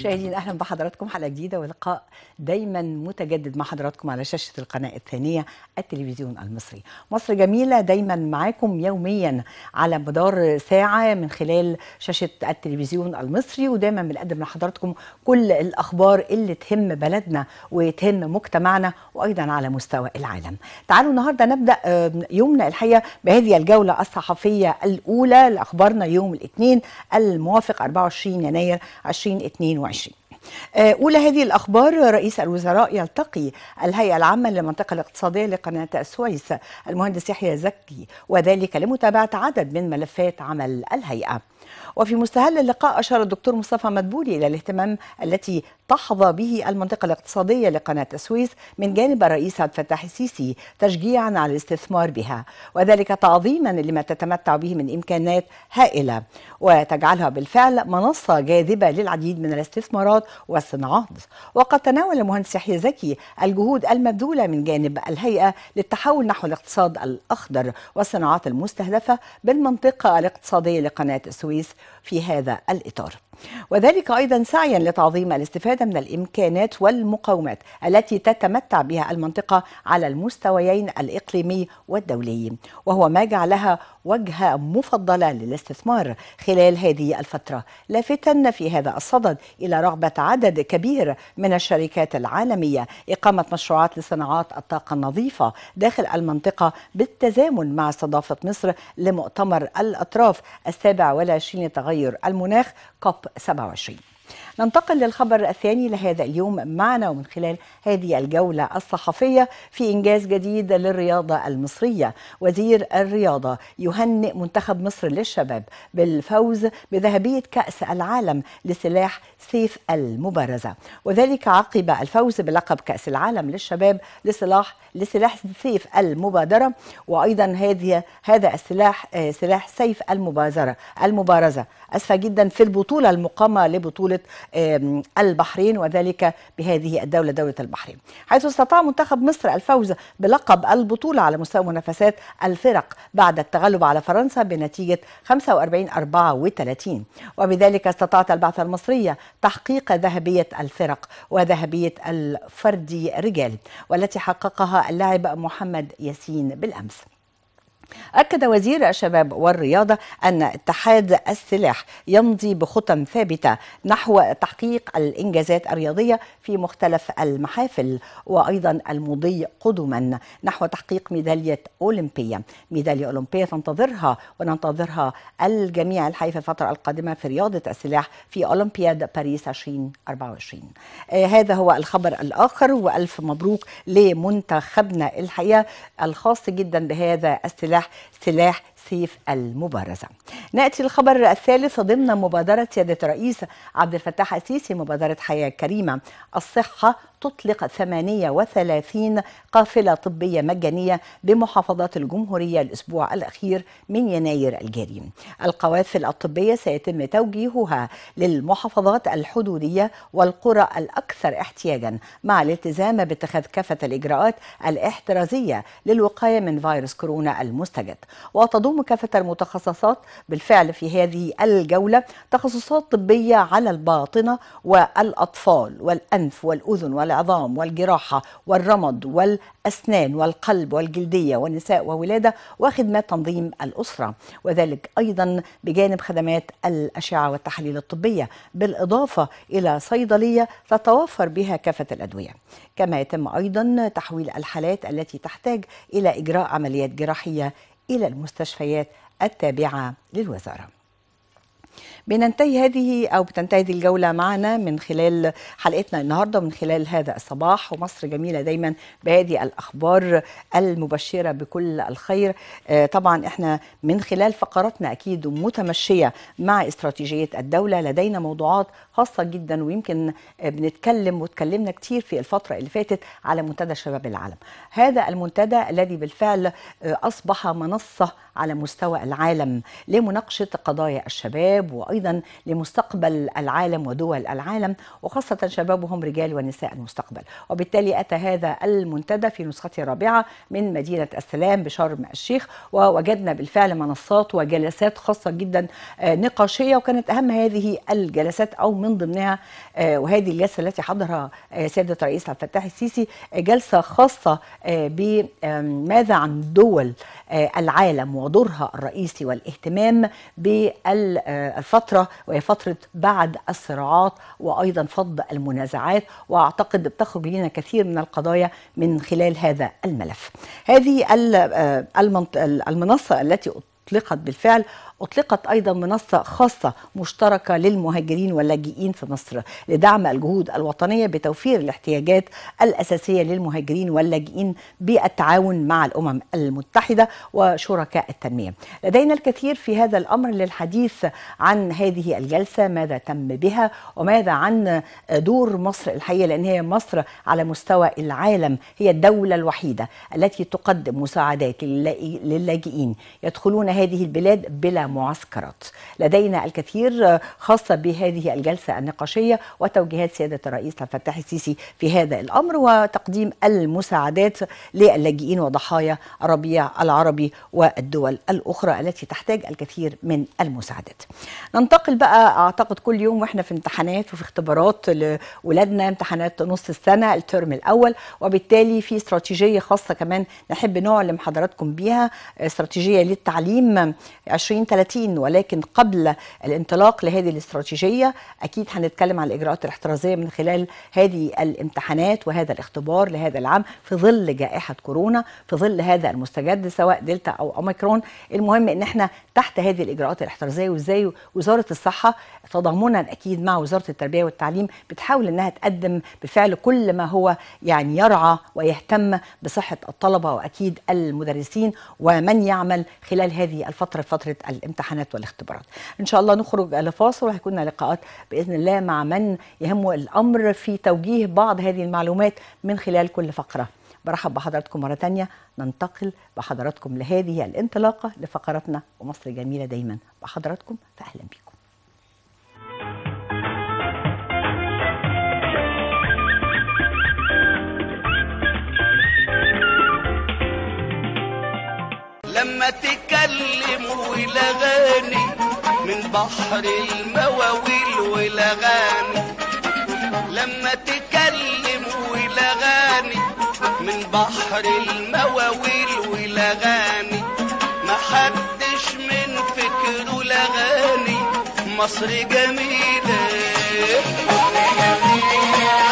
مشاهدين اهلا بحضراتكم حلقه جديده ولقاء دايما متجدد مع حضراتكم على شاشه القناه الثانيه التلفزيون المصري. مصر جميله دايما معاكم يوميا على مدار ساعه من خلال شاشه التلفزيون المصري ودايما بنقدم لحضراتكم كل الاخبار اللي تهم بلدنا وتهم مجتمعنا وايضا على مستوى العالم. تعالوا النهارده نبدا يومنا الحقيقه بهذه الجوله الصحفيه الاولى لاخبارنا يوم الاثنين الموافق 24 يناير 2022 Washington. أولى آه، هذه الأخبار رئيس الوزراء يلتقي الهيئة العامة للمنطقة الاقتصادية لقناة السويس المهندس يحيى زكي وذلك لمتابعة عدد من ملفات عمل الهيئة وفي مستهل اللقاء أشار الدكتور مصطفى مدبولي إلى الاهتمام التي تحظى به المنطقة الاقتصادية لقناة السويس من جانب الرئيس عبد الفتاح السيسي تشجيعا على الاستثمار بها وذلك تعظيما لما تتمتع به من إمكانات هائلة وتجعلها بالفعل منصة جاذبة للعديد من الاستثمارات والصناعات وقد تناول المهندس يحيى زكي الجهود المبذولة من جانب الهيئة للتحول نحو الاقتصاد الأخضر والصناعات المستهدفة بالمنطقة الاقتصادية لقناة السويس في هذا الإطار وذلك أيضا سعيا لتعظيم الاستفادة من الإمكانات والمقومات التي تتمتع بها المنطقة على المستويين الإقليمي والدولي وهو ما جعلها وجهة مفضلة للاستثمار خلال هذه الفترة لافتا في هذا الصدد إلى رغبة عدد كبير من الشركات العالمية إقامة مشروعات لصناعات الطاقة النظيفة داخل المنطقة بالتزامن مع استضافة مصر لمؤتمر الأطراف السابع والعشرين تغير المناخ كوب 27 ننتقل للخبر الثاني لهذا اليوم معنا ومن خلال هذه الجولة الصحفية في إنجاز جديد للرياضة المصرية وزير الرياضة يهنئ منتخب مصر للشباب بالفوز بذهبية كأس العالم لسلاح سيف المبارزة وذلك عقب الفوز بلقب كأس العالم للشباب لسلاح لسلاح سيف المبادرة وأيضا هذه هذا السلاح سلاح سيف المبارزة المبارزة أسفة جدا في البطولة المقامة لبطولة دولة البحرين وذلك بهذه الدولة دولة البحرين حيث استطاع منتخب مصر الفوز بلقب البطولة على مستوى منافسات الفرق بعد التغلب على فرنسا بنتيجة 45-34 وبذلك استطاعت البعثة المصرية تحقيق ذهبية الفرق وذهبية الفردي رجال والتي حققها اللاعب محمد ياسين بالأمس أكد وزير الشباب والرياضة أن اتحاد السلاح يمضي بخطى ثابتة نحو تحقيق الإنجازات الرياضية في مختلف المحافل وأيضا المضي قدما نحو تحقيق ميدالية أولمبية ميدالية أولمبية تنتظرها وننتظرها الجميع الحي في الفترة القادمة في رياضة السلاح في أولمبياد باريس 2024 آه هذا هو الخبر الآخر وألف مبروك لمنتخبنا الحقيقة الخاص جدا بهذا السلاح سلاح سلاح سيف المبارزة نأتي للخبر الثالث ضمن مبادرة سيادة الرئيس عبد الفتاح السيسي مبادرة حياة كريمة الصحة تطلق 38 قافلة طبية مجانية بمحافظات الجمهورية الأسبوع الأخير من يناير الجاري القوافل الطبية سيتم توجيهها للمحافظات الحدودية والقرى الأكثر احتياجا مع الالتزام باتخاذ كافة الإجراءات الاحترازية للوقاية من فيروس كورونا المستجد وتضم تضم كافة المتخصصات بالفعل في هذه الجولة تخصصات طبية على الباطنة والأطفال والأنف والأذن والعظام والجراحة والرمض والأسنان والقلب والجلدية والنساء وولادة وخدمات تنظيم الأسرة وذلك أيضا بجانب خدمات الأشعة والتحاليل الطبية بالإضافة إلى صيدلية تتوفر بها كافة الأدوية كما يتم أيضا تحويل الحالات التي تحتاج إلى إجراء عمليات جراحية إلى المستشفيات التابعة للوزارة بننتهي هذه أو بتنتهي هذه الجولة معنا من خلال حلقتنا النهاردة من خلال هذا الصباح ومصر جميلة دايما بهذه الأخبار المبشرة بكل الخير آه، طبعا احنا من خلال فقراتنا أكيد متمشية مع استراتيجية الدولة لدينا موضوعات خاصة جدا ويمكن بنتكلم وتكلمنا كتير في الفترة اللي فاتت على منتدى شباب العالم هذا المنتدى الذي بالفعل آه، أصبح منصة على مستوى العالم لمناقشة قضايا الشباب الشباب وايضا لمستقبل العالم ودول العالم وخاصه شبابهم رجال ونساء المستقبل وبالتالي اتى هذا المنتدى في نسخته الرابعه من مدينه السلام بشرم الشيخ ووجدنا بالفعل منصات وجلسات خاصه جدا آه، نقاشيه وكانت اهم هذه الجلسات او من ضمنها آه، وهذه الجلسه التي حضرها آه، سياده الرئيس عبد الفتاح السيسي جلسه خاصه بماذا عن دول العالم ودورها الرئيسي والاهتمام بال الفترة وهي فترة بعد الصراعات وأيضا فض المنازعات وأعتقد بتخرج لنا كثير من القضايا من خلال هذا الملف هذه آه، المنصة التي أطلقت بالفعل أطلقت أيضا منصة خاصة مشتركة للمهاجرين واللاجئين في مصر لدعم الجهود الوطنية بتوفير الاحتياجات الأساسية للمهاجرين واللاجئين بالتعاون مع الأمم المتحدة وشركاء التنمية لدينا الكثير في هذا الأمر للحديث عن هذه الجلسة ماذا تم بها وماذا عن دور مصر الحقيقة لأن هي مصر على مستوى العالم هي الدولة الوحيدة التي تقدم مساعدات للاجئين يدخلون هذه البلاد بلا معسكرات لدينا الكثير آه، خاصة بهذه الجلسة النقاشية وتوجيهات سيادة الرئيس عبد الفتاح السيسي في هذا الأمر وتقديم المساعدات للاجئين وضحايا الربيع العربي والدول الأخرى التي تحتاج الكثير من المساعدات ننتقل بقى أعتقد كل يوم وإحنا في امتحانات وفي اختبارات لولادنا امتحانات نص السنة الترم الأول وبالتالي في استراتيجية خاصة كمان نحب نعلم حضراتكم بيها استراتيجية للتعليم 20 30 ولكن قبل الانطلاق لهذه الاستراتيجيه اكيد هنتكلم على الاجراءات الاحترازيه من خلال هذه الامتحانات وهذا الاختبار لهذا العام في ظل جائحه كورونا في ظل هذا المستجد سواء دلتا او اوميكرون المهم ان احنا تحت هذه الاجراءات الاحترازيه وازاي وزاره الصحه تضامنا اكيد مع وزاره التربيه والتعليم بتحاول انها تقدم بفعل كل ما هو يعني يرعى ويهتم بصحه الطلبه واكيد المدرسين ومن يعمل خلال هذه الفتره فتره الامتحانات والاختبارات ان شاء الله نخرج لفاصل وهيكون لنا لقاءات باذن الله مع من يهمه الامر في توجيه بعض هذه المعلومات من خلال كل فقره برحب بحضراتكم مرة تانية ننتقل بحضراتكم لهذه الانطلاقة لفقرتنا ومصر جميلة دايما بحضراتكم فأهلا بكم لما تكلم ولغاني من بحر المواويل ولغاني لما تكلم ولغاني من بحر المواويل ولغاني ما حدش من فكره لغاني مصر جميله